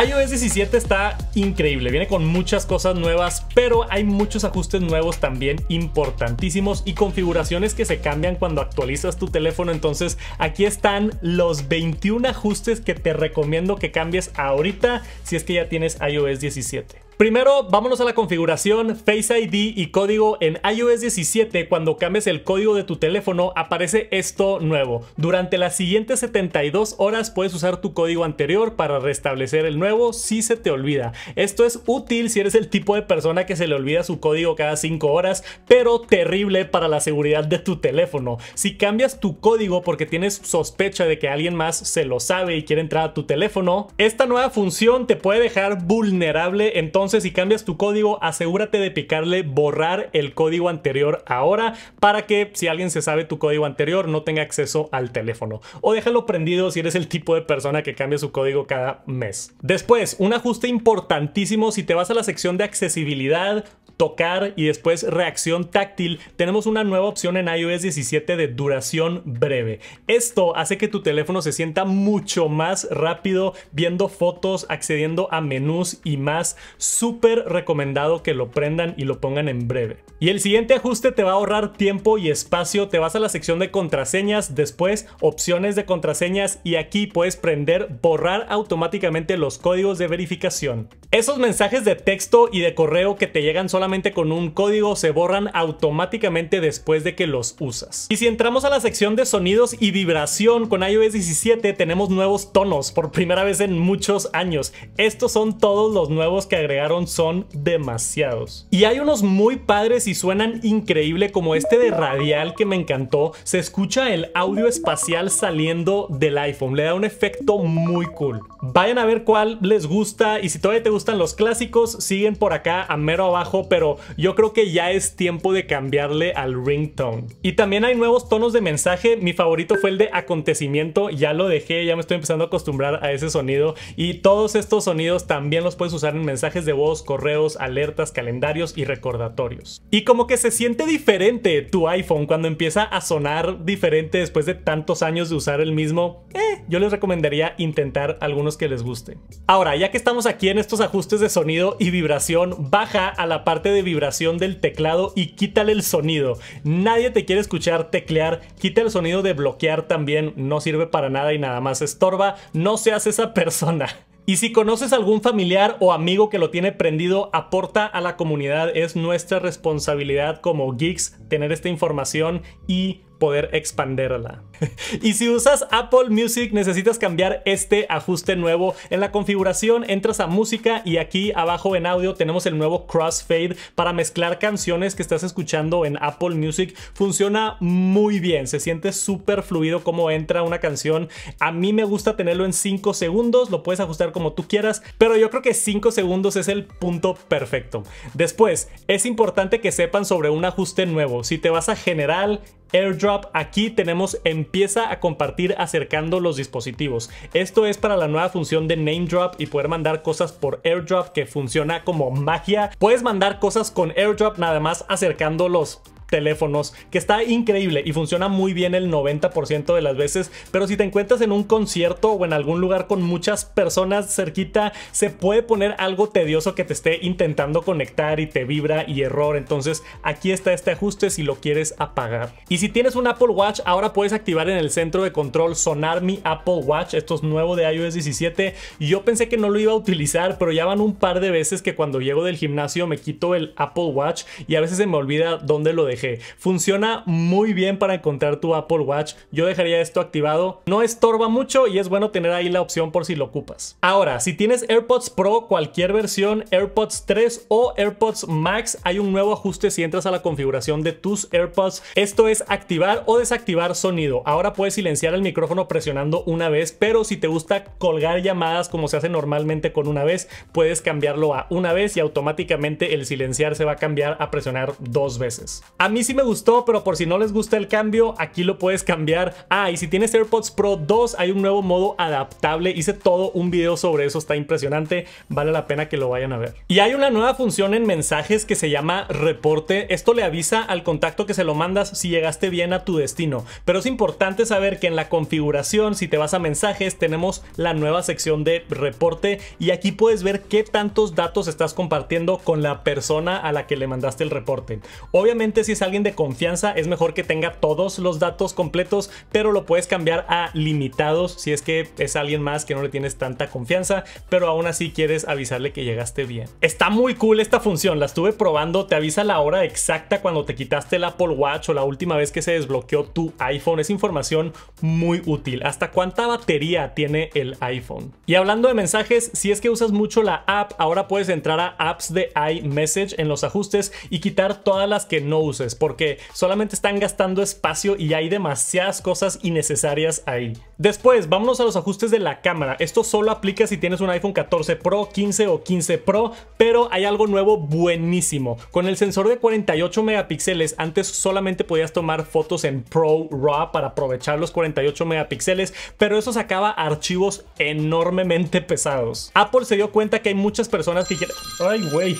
iOS 17 está increíble, viene con muchas cosas nuevas, pero hay muchos ajustes nuevos también importantísimos y configuraciones que se cambian cuando actualizas tu teléfono. Entonces aquí están los 21 ajustes que te recomiendo que cambies ahorita si es que ya tienes iOS 17. Primero, vámonos a la configuración Face ID y código en iOS 17. Cuando cambias el código de tu teléfono, aparece esto nuevo. Durante las siguientes 72 horas puedes usar tu código anterior para restablecer el nuevo si se te olvida. Esto es útil si eres el tipo de persona que se le olvida su código cada 5 horas, pero terrible para la seguridad de tu teléfono. Si cambias tu código porque tienes sospecha de que alguien más se lo sabe y quiere entrar a tu teléfono, esta nueva función te puede dejar vulnerable entonces entonces, si cambias tu código, asegúrate de picarle borrar el código anterior ahora para que si alguien se sabe tu código anterior no tenga acceso al teléfono. O déjalo prendido si eres el tipo de persona que cambia su código cada mes. Después, un ajuste importantísimo si te vas a la sección de accesibilidad, tocar y después reacción táctil, tenemos una nueva opción en iOS 17 de duración breve. Esto hace que tu teléfono se sienta mucho más rápido viendo fotos, accediendo a menús y más. Súper recomendado que lo prendan y lo pongan en breve. Y el siguiente ajuste te va a ahorrar tiempo y espacio. Te vas a la sección de contraseñas, después opciones de contraseñas y aquí puedes prender borrar automáticamente los códigos de verificación. Esos mensajes de texto y de correo que te llegan solamente con un código se borran automáticamente después de que los usas. Y si entramos a la sección de sonidos y vibración con iOS 17 tenemos nuevos tonos por primera vez en muchos años. Estos son todos los nuevos que agregaron, son demasiados. Y hay unos muy padres y suenan increíble como este de radial que me encantó. Se escucha el audio espacial saliendo del iPhone, le da un efecto muy cool. Vayan a ver cuál les gusta y si todavía te gustan los clásicos siguen por acá a mero abajo pero yo creo que ya es tiempo de cambiarle al ringtone. Y también hay nuevos tonos de mensaje. Mi favorito fue el de acontecimiento. Ya lo dejé, ya me estoy empezando a acostumbrar a ese sonido. Y todos estos sonidos también los puedes usar en mensajes de voz, correos, alertas, calendarios y recordatorios. Y como que se siente diferente tu iPhone cuando empieza a sonar diferente después de tantos años de usar el mismo. Eh, yo les recomendaría intentar algunos que les gusten Ahora, ya que estamos aquí en estos ajustes de sonido y vibración, baja a la parte de vibración del teclado y quítale el sonido. Nadie te quiere escuchar teclear, quita el sonido de bloquear también, no sirve para nada y nada más estorba, no seas esa persona. Y si conoces algún familiar o amigo que lo tiene prendido, aporta a la comunidad. Es nuestra responsabilidad como geeks tener esta información y poder expanderla. y si usas Apple Music necesitas cambiar este ajuste nuevo. En la configuración entras a música y aquí abajo en audio tenemos el nuevo crossfade para mezclar canciones que estás escuchando en Apple Music. Funciona muy bien, se siente súper fluido como entra una canción. A mí me gusta tenerlo en 5 segundos, lo puedes ajustar como tú quieras, pero yo creo que 5 segundos es el punto perfecto. Después, es importante que sepan sobre un ajuste nuevo. Si te vas a general, AirDrop aquí tenemos empieza a compartir acercando los dispositivos. Esto es para la nueva función de NameDrop y poder mandar cosas por AirDrop que funciona como magia. Puedes mandar cosas con AirDrop nada más acercándolos teléfonos, que está increíble y funciona muy bien el 90% de las veces, pero si te encuentras en un concierto o en algún lugar con muchas personas cerquita, se puede poner algo tedioso que te esté intentando conectar y te vibra y error, entonces aquí está este ajuste si lo quieres apagar. Y si tienes un Apple Watch, ahora puedes activar en el centro de control sonar mi Apple Watch, esto es nuevo de iOS 17, yo pensé que no lo iba a utilizar, pero ya van un par de veces que cuando llego del gimnasio me quito el Apple Watch y a veces se me olvida dónde lo dejé Funciona muy bien para encontrar tu Apple Watch. Yo dejaría esto activado. No estorba mucho y es bueno tener ahí la opción por si lo ocupas. Ahora, si tienes AirPods Pro, cualquier versión, AirPods 3 o AirPods Max, hay un nuevo ajuste si entras a la configuración de tus AirPods. Esto es activar o desactivar sonido. Ahora puedes silenciar el micrófono presionando una vez, pero si te gusta colgar llamadas como se hace normalmente con una vez, puedes cambiarlo a una vez y automáticamente el silenciar se va a cambiar a presionar dos veces. A mí sí me gustó, pero por si no les gusta el cambio, aquí lo puedes cambiar. Ah, y si tienes AirPods Pro 2, hay un nuevo modo adaptable. Hice todo un video sobre eso, está impresionante. Vale la pena que lo vayan a ver. Y hay una nueva función en mensajes que se llama reporte. Esto le avisa al contacto que se lo mandas si llegaste bien a tu destino. Pero es importante saber que en la configuración, si te vas a mensajes, tenemos la nueva sección de reporte y aquí puedes ver qué tantos datos estás compartiendo con la persona a la que le mandaste el reporte. Obviamente si alguien de confianza es mejor que tenga todos los datos completos, pero lo puedes cambiar a limitados si es que es alguien más que no le tienes tanta confianza, pero aún así quieres avisarle que llegaste bien. Está muy cool esta función, la estuve probando, te avisa la hora exacta cuando te quitaste el Apple Watch o la última vez que se desbloqueó tu iPhone, es información muy útil. Hasta cuánta batería tiene el iPhone. Y hablando de mensajes, si es que usas mucho la app, ahora puedes entrar a apps de iMessage en los ajustes y quitar todas las que no uses porque solamente están gastando espacio y hay demasiadas cosas innecesarias ahí. Después, vámonos a los ajustes de la cámara. Esto solo aplica si tienes un iPhone 14 Pro, 15 o 15 Pro, pero hay algo nuevo buenísimo. Con el sensor de 48 megapíxeles, antes solamente podías tomar fotos en Pro Raw para aprovechar los 48 megapíxeles, pero eso sacaba archivos enormemente pesados. Apple se dio cuenta que hay muchas personas que quieren... ¡Ay, güey!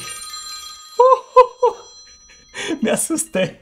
Me asusté.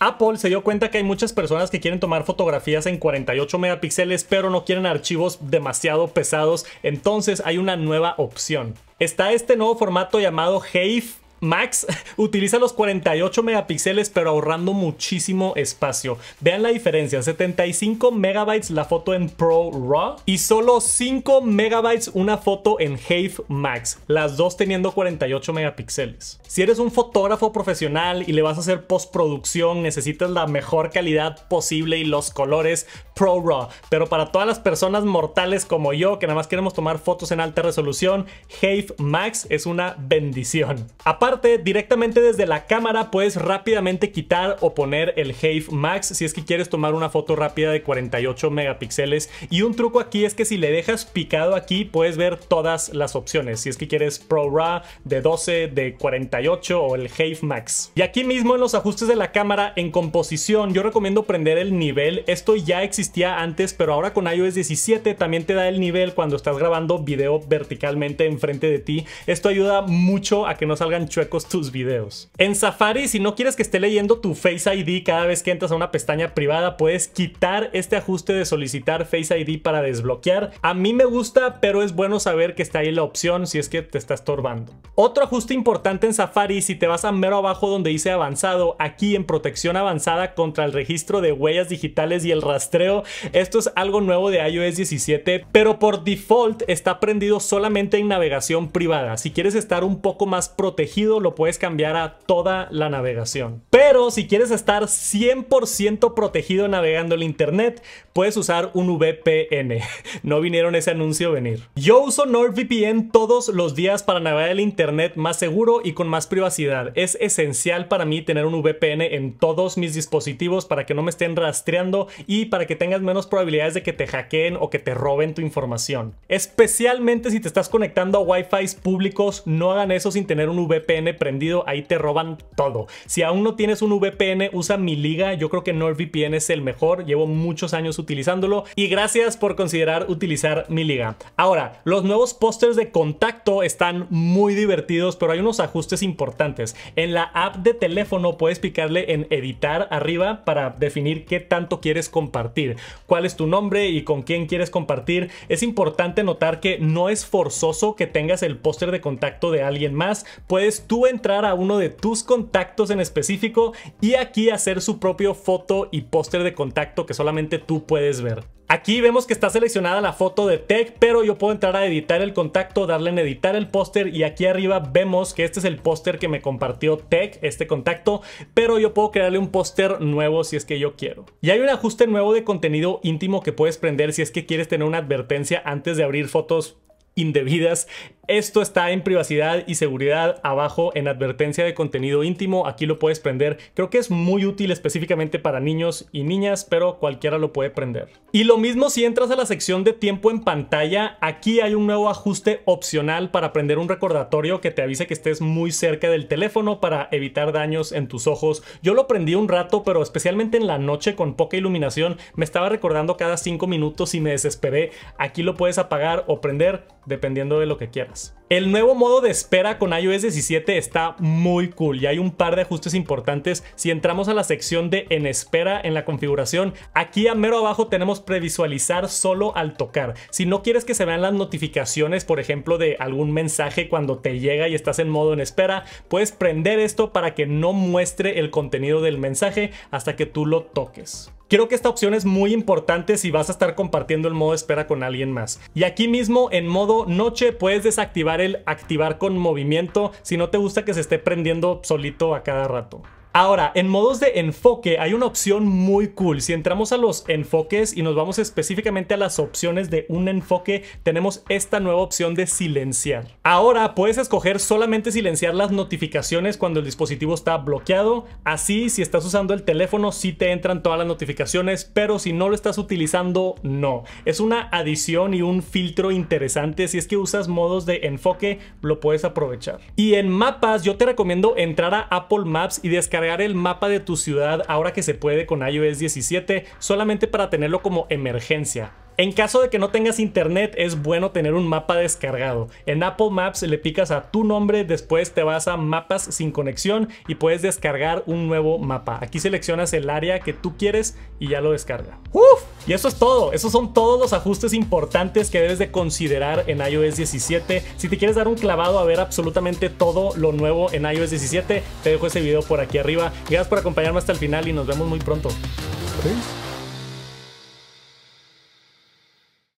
Apple se dio cuenta que hay muchas personas que quieren tomar fotografías en 48 megapíxeles pero no quieren archivos demasiado pesados, entonces hay una nueva opción. Está este nuevo formato llamado HEIF. Max utiliza los 48 megapíxeles pero ahorrando muchísimo espacio. Vean la diferencia, 75 megabytes la foto en Pro Raw y solo 5 megabytes una foto en HAVE Max, las dos teniendo 48 megapíxeles. Si eres un fotógrafo profesional y le vas a hacer postproducción, necesitas la mejor calidad posible y los colores Pro Raw, pero para todas las personas mortales como yo que nada más queremos tomar fotos en alta resolución, HAVE Max es una bendición. Aparte directamente desde la cámara puedes rápidamente quitar o poner el HAVE Max si es que quieres tomar una foto rápida de 48 megapíxeles. Y un truco aquí es que si le dejas picado aquí puedes ver todas las opciones. Si es que quieres Pro RAW de 12, de 48 o el HAVE Max. Y aquí mismo en los ajustes de la cámara, en composición, yo recomiendo prender el nivel. Esto ya existía antes, pero ahora con iOS 17 también te da el nivel cuando estás grabando video verticalmente enfrente de ti. Esto ayuda mucho a que no salgan chuecos tus videos. En Safari, si no quieres que esté leyendo tu Face ID cada vez que entras a una pestaña privada, puedes quitar este ajuste de solicitar Face ID para desbloquear. A mí me gusta, pero es bueno saber que está ahí la opción si es que te está estorbando. Otro ajuste importante en Safari, si te vas a mero abajo donde dice avanzado, aquí en protección avanzada contra el registro de huellas digitales y el rastreo, esto es algo nuevo de iOS 17, pero por default está prendido solamente en navegación privada. Si quieres estar un poco más protegido, lo puedes cambiar a toda la navegación. Pero si quieres estar 100% protegido navegando el internet, puedes usar un VPN. No vinieron ese anuncio venir. Yo uso NordVPN todos los días para navegar el internet más seguro y con más privacidad. Es esencial para mí tener un VPN en todos mis dispositivos para que no me estén rastreando y para que tengas menos probabilidades de que te hackeen o que te roben tu información. Especialmente si te estás conectando a Wi-Fi públicos, no hagan eso sin tener un VPN prendido, ahí te roban todo. Si aún no tienes un VPN, usa mi liga. Yo creo que NordVPN es el mejor. Llevo muchos años utilizándolo y gracias por considerar utilizar mi liga. Ahora, los nuevos pósters de contacto están muy divertidos, pero hay unos ajustes importantes. En la app de teléfono puedes picarle en editar arriba para definir qué tanto quieres compartir, cuál es tu nombre y con quién quieres compartir. Es importante notar que no es forzoso que tengas el póster de contacto de alguien más. Puedes tú entrar a uno de tus contactos en específico y aquí hacer su propio foto y póster de contacto que solamente tú puedes ver. Aquí vemos que está seleccionada la foto de Tech, pero yo puedo entrar a editar el contacto, darle en editar el póster y aquí arriba vemos que este es el póster que me compartió Tech, este contacto, pero yo puedo crearle un póster nuevo si es que yo quiero. Y hay un ajuste nuevo de contenido íntimo que puedes prender si es que quieres tener una advertencia antes de abrir fotos indebidas esto está en privacidad y seguridad abajo en advertencia de contenido íntimo. Aquí lo puedes prender. Creo que es muy útil específicamente para niños y niñas, pero cualquiera lo puede prender. Y lo mismo si entras a la sección de tiempo en pantalla. Aquí hay un nuevo ajuste opcional para prender un recordatorio que te avise que estés muy cerca del teléfono para evitar daños en tus ojos. Yo lo prendí un rato, pero especialmente en la noche con poca iluminación me estaba recordando cada 5 minutos y me desesperé. Aquí lo puedes apagar o prender dependiendo de lo que quieras más. El nuevo modo de espera con iOS 17 está muy cool y hay un par de ajustes importantes. Si entramos a la sección de en espera en la configuración, aquí a mero abajo tenemos previsualizar solo al tocar. Si no quieres que se vean las notificaciones, por ejemplo, de algún mensaje cuando te llega y estás en modo en espera, puedes prender esto para que no muestre el contenido del mensaje hasta que tú lo toques. Creo que esta opción es muy importante si vas a estar compartiendo el modo espera con alguien más. Y aquí mismo en modo noche puedes desactivar el activar con movimiento si no te gusta que se esté prendiendo solito a cada rato. Ahora, en modos de enfoque hay una opción muy cool. Si entramos a los enfoques y nos vamos específicamente a las opciones de un enfoque, tenemos esta nueva opción de silenciar. Ahora puedes escoger solamente silenciar las notificaciones cuando el dispositivo está bloqueado. Así, si estás usando el teléfono, sí te entran todas las notificaciones, pero si no lo estás utilizando, no. Es una adición y un filtro interesante. Si es que usas modos de enfoque, lo puedes aprovechar. Y en mapas, yo te recomiendo entrar a Apple Maps y descargar Crear el mapa de tu ciudad ahora que se puede con iOS 17 solamente para tenerlo como emergencia. En caso de que no tengas internet, es bueno tener un mapa descargado. En Apple Maps le picas a tu nombre, después te vas a mapas sin conexión y puedes descargar un nuevo mapa. Aquí seleccionas el área que tú quieres y ya lo descarga. ¡Uf! Y eso es todo. Esos son todos los ajustes importantes que debes de considerar en iOS 17. Si te quieres dar un clavado a ver absolutamente todo lo nuevo en iOS 17, te dejo ese video por aquí arriba. Gracias por acompañarme hasta el final y nos vemos muy pronto.